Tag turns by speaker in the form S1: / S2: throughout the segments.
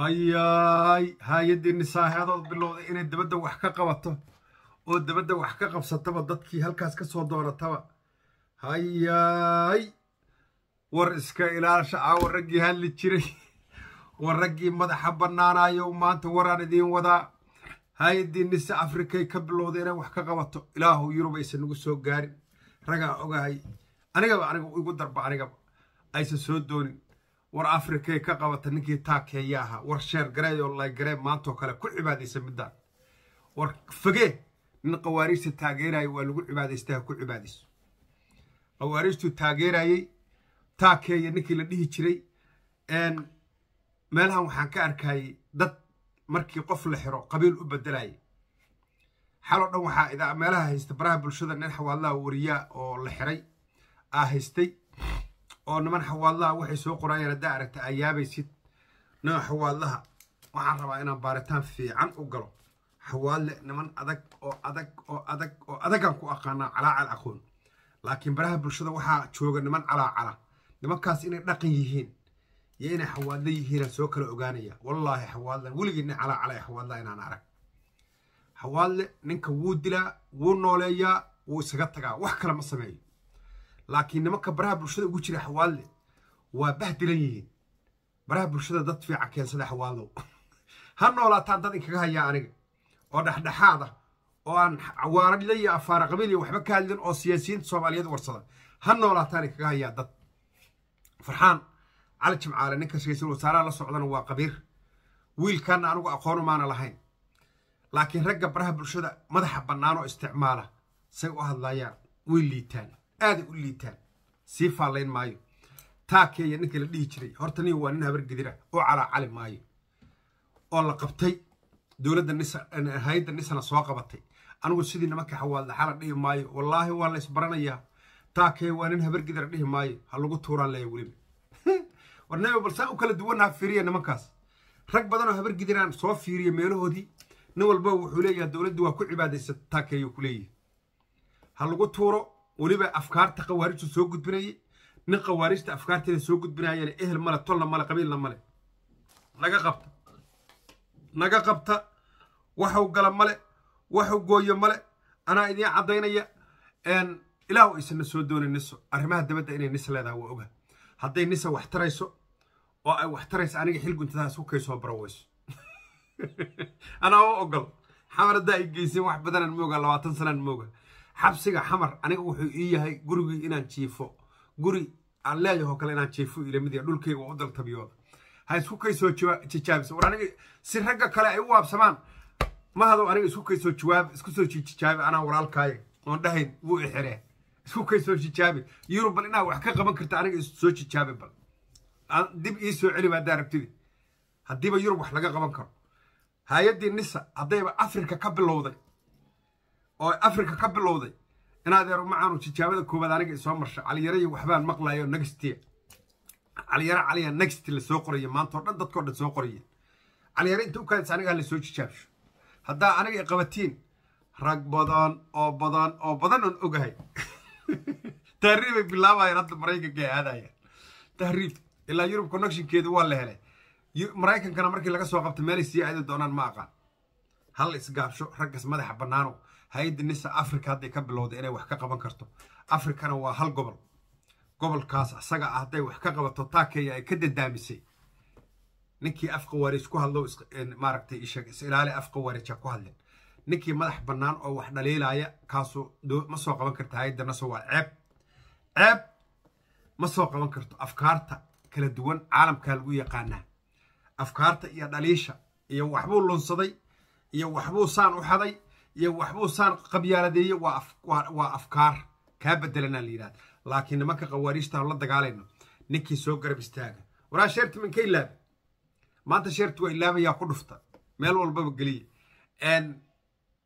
S1: hayaay haayadiinni saaxeadood bilowday inay dabadda wax ka qabato oo dabadda wax ka qabsataba dadkii halkaas ka soo doonataba hayaay war iska ilaasha caawo raggii hadli jiray war raggii madaxa bannaanayow maanta waraan idiin wadaa hay-addii nise afrikay ka bilowday inay wax ka qabato ilaahu yurub aysan nagu soo gaarin ragaa ogahay anigaba aniga igu darba anigaba aysan soo doonin war afrikay ka qabata ninkii taa keenya ahaa war sheer gareey oo laygaree maantoo kale ku cibaadaysa midaan war fogee nin khawaariijta taageeraya waa lagu cibaadaystay ha ku cibaadayso khawaariijtuu taageerayey taa keenya ninkii la dhihi jiray meelahan waxaan ka arkayay dad markii qof la xiro qabiil u bedelayay xaloo dhan waxaa meelaha haysta baraha bulshada nin xawaadlaha wariyaa oo la xiray aa haystay oo niman xawaadlaha waxay soo qorayeen haddaa aragta ayaabaysid niman xawaadlaha waxaan rabaa inaan baaritaan fiican u galo xawaadle niman adag oo adag oo adag oo adagaan ku aqaanaa calaacal aqoon laakiin baraha bulshada waxaa jooga niman calaacala nimankaas inay dhaqan yihiin iyo inay xawaadle yihiinaan soo kala ogaanaya wallaahi xawaadlan weligeedna calaacala ee xawaadla inaan arag xawaadle ninka wuu dilaa wuu nooleeyaa wuu isaga tagaa wax kale ma sameeyo laakiin nimanka baraha bulshada ugu jira xawaalle waa bahdilan yihiin baraha bulshada dad fiican keensada xawaallow ha noolaataan dad inkaga hayaa aniga oo dhexdhexaad ah oo aan cawaarale iyo afaara qabiiliya waxba ka hadlin oo siyaasiyiinta soomaaliyeed warsada ha noolaataan inkaga hayaa dad farxaan cali jimcaale ninkas ra-iisul wasaaraha la socdana waa qabiir wiilkaanna anigu aqoonu maana lahayn laakiin ragga baraha bulshada madaxa bannaan oo isticmaala say u hadlayaan wiil liitaan aaday u liitaan sii faallayn maayo taakeeya ninka la dhihi jiray horta nin waa nin habar gidira oo calaacali maayo oo la qabtay dowladda hay-adda nisana soo qabatay anigu sidiina ma kaxawaadla xala dhihi maayo wallaahi waa la ysbaranayaa taakee waa nin habar gidira dhihi maayo ha lagu tuuraan laya weliba warnaba bal saa u kala duwanaha fiiriya nimankaas rag badanoo habar gidiraan soo fiiriya meelahoodii nin walba wuxuu leeyahay dowladdu waa ku cibaadaysa taakeeyo ku leeyihi ha lagu tuuro weliba afkaarta khawaarijtu soo gudbinayay nin khawaarijta afkaarteeda soo gudbinaayana ehel male tolna male qabiilna male naga qabta naga qabta waxuu gala male waxuu gooyo male anaa idiin caddaynaya ilaahu aysana soo dooni niso arrimaha dabadda inay nis leedaha waa oga hadday nisa wax tarayso oo ay wax tarayso aniga xilguntadaas ku kay soo baraweyso anaa u ogol xamar haddaa ay geyseen wax badanaan mooga labaatan sanaan mooga xabsiga xamar aniga wuxuu ii yahay gurigii inaan jiifo guri aan leeyaho kale inaan jiifo ilamid dhulkayga u daltabiyooda ha isku kaysoo jijaabiso war aniga si ragga kale ay u waabsamaan mahadw aniga isku kaysoo jawaab isku soo jijaabi anaa walaalkaayo oon dhahayn wuu ixiree isku kaysoo jijaabi yurub bal inaad wax ka qaban karta aniga soo jijaabi bal dib ii soo celiba haddaa rabtidi haddiiba yurub wax laga qaban karo hay-addii nisa haddayba afrika ka bilowday oo afrika ka bilowday inadeer macaanu tijaabada koowaad aniga isoo marsha caliyaraiyo waxbaan maqlayo next caliyare caliya next lasoo qoraya maantao dhan dadkao dhan soo qorayeen caliyare inta u kaadis lasoo tijaabsho haddaa aniga qabatiin rag badan oo badan oo badan oon ogahay tahriib bay bilaabayeen hadda maraykanka ay aadayeen tahriib ilaa yurub connectionkeeda waa la helay maraykankana markii laga soo qabta meelay sii aadi doonaan ma aqaan hal isgaabsho raggas madaxa bannaano hay-adda nisa africa hadday ka bilowday inay wax ka qaban karto africana waa hal gobol gobolkaas asaga ah hadday wax ka qabato taakeya ay ka dadaamisay ninkii af khawaarij ku hadlo maaragtay isheeg is af khawaarija ku hadlen ninkii madax bannaan oo wax dhaliilaya kaasu ma soo qaban karta hay-adda nasa waa ceeb ceeb ma soo qaban karto afkaarta kala duwan caalamkaa lagu yaqaanaa afkaarta iyo dhaliisha iyo waxbuu lunsaday iyo waxbuu saan u xaday iyo waxba usaan qabyaaladeeye waa afkaar kaa bedelanaa la yidhahda laakiin nimanka khawaariijtaanu la dagaalayno ninkii soo garab istaaga waraa sheerti minka ilaab maanta sheerti waa ilaabayaa ku dhufta meel walbaba geliya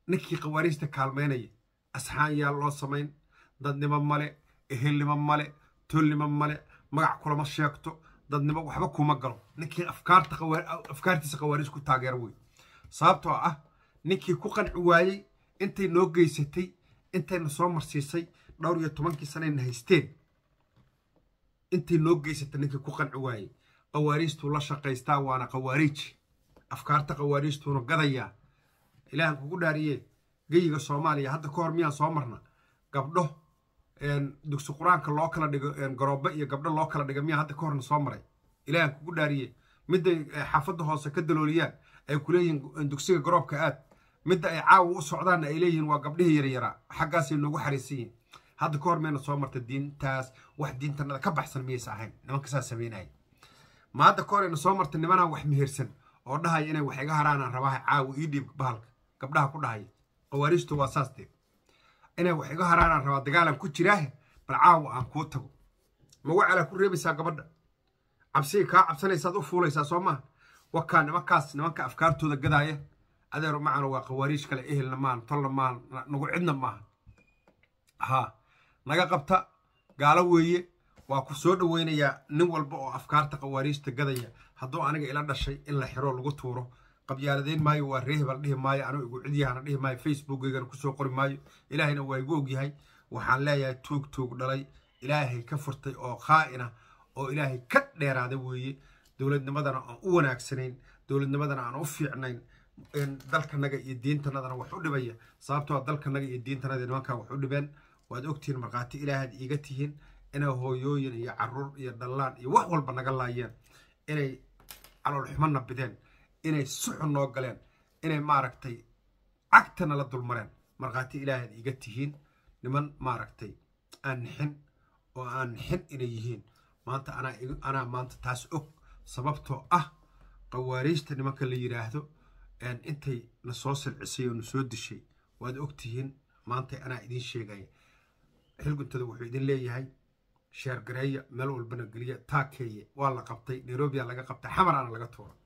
S1: ninkii khawaariijta kaalmaynaya asxaan yaa loo samayn dadnimo male ehelnimo male tolnimo male magac kulama sheegto dadnimo waxba kuma galo ninkii afkaartiisa khawaariij ku taageera wey sababtoo ah ninkii ku qanci waayey intay noo geysatay intayna soo marsiisay dhowr iyo tobankii sanayna haysteen intay noo geysatay ninkii ku qanci waayey qawaariijtuu la shaqaystaa waana qawaariij afkaarta qawaariijtuuna gadayaa ilaahan kugu dhaariye geyiga soomaaliya hadda ka hor miyaan soo marna gabdho dugsi qur-aanka loo kala dhigo garoobe iyo gabdho loo kala dhiga miyaan hadda ka horna soo maray ilaahan kugu dhaariye midday eh, xaafadda hoose ka dalooliyaan ay kuleeyihiin dugsiga garoobka aad midda ay caawa u socdaanna ay leeyihiin waa gabdhihii yaryaraa xaggaasay noogu xariisan hadda ka hor meyna soo marta diintaas wax diintanada ka baxsan miyaysa ahayn nimankasaa samaynaya ma hadda ka hor ayna soo marta nimanaa wax mihirsan oo dhahaya inay wax iga haraanaan rabaha caawa ii dhiib bahalka gabdhaha ku dhahaya qawaariijtu waa saastee inay wax iga haraanaan rabaa dagaalaan ku jiraahe bal caawa aan kuu tago magacalaa ku reebaysaa gabadha cabsiga kaa cabsanaysaad u fuulaysaa soo maaha wakaa nimankaas nimanka afkaartooda gadaaya adeer macan waa khawaariij kale ehelna maan tolna maan nagu cidna maaha haa naga qabta gaalo weeye waa ku soo dhoweynayaa nin walba oo afkaarta khawaariijta gadaya hadduu aniga ila dhashay in la xiro lagu tuuro qabyaaladeyn maayo waa reehba la dhihi maayo anuu igu cidyahana dhihi maayo facebookaygana kusoo qori maayo ilaahayna waa igu og yahay waxaan leeyahay tuug tuug dhalay ilaahay ka furtay oo khaa'ina oo ilaahay ka dheeraada weeye dowladnimadana aan u wanaagsanayn dowladnimadana aan u fiicnayn dalkanaga iyo diintanadana waxu u dhibaya sababtoo ah dalkanaga iyo diintanada nimankaa wax dhibeen waad ogtihiin markhaati ilaahaad iiga tihiin inay hooyooyin iyo caruur iyo dhallaan iyo wax walba naga laayeen inay calool caloolxumo nabideen inay suxun noo galeen inay maaragtay cagta nala dulmareen markhaati ilaahaad iiga tihiin niman maaragtay aan nixin oo aan nixin inay yihiin maanta anaa maanta taas og sababtoo ah qawaariijta nimanka la yidhaahdo intay nasoo silcisay oo nasoo dishay waad ogtihiin maanta anaa idin sheegaya xilguntada wuxuu idin leeyahay sheergareeya meel walbana geliya taakeeye waa la qabtay nairobiyaa laga qabtay xamaraana laga tuuray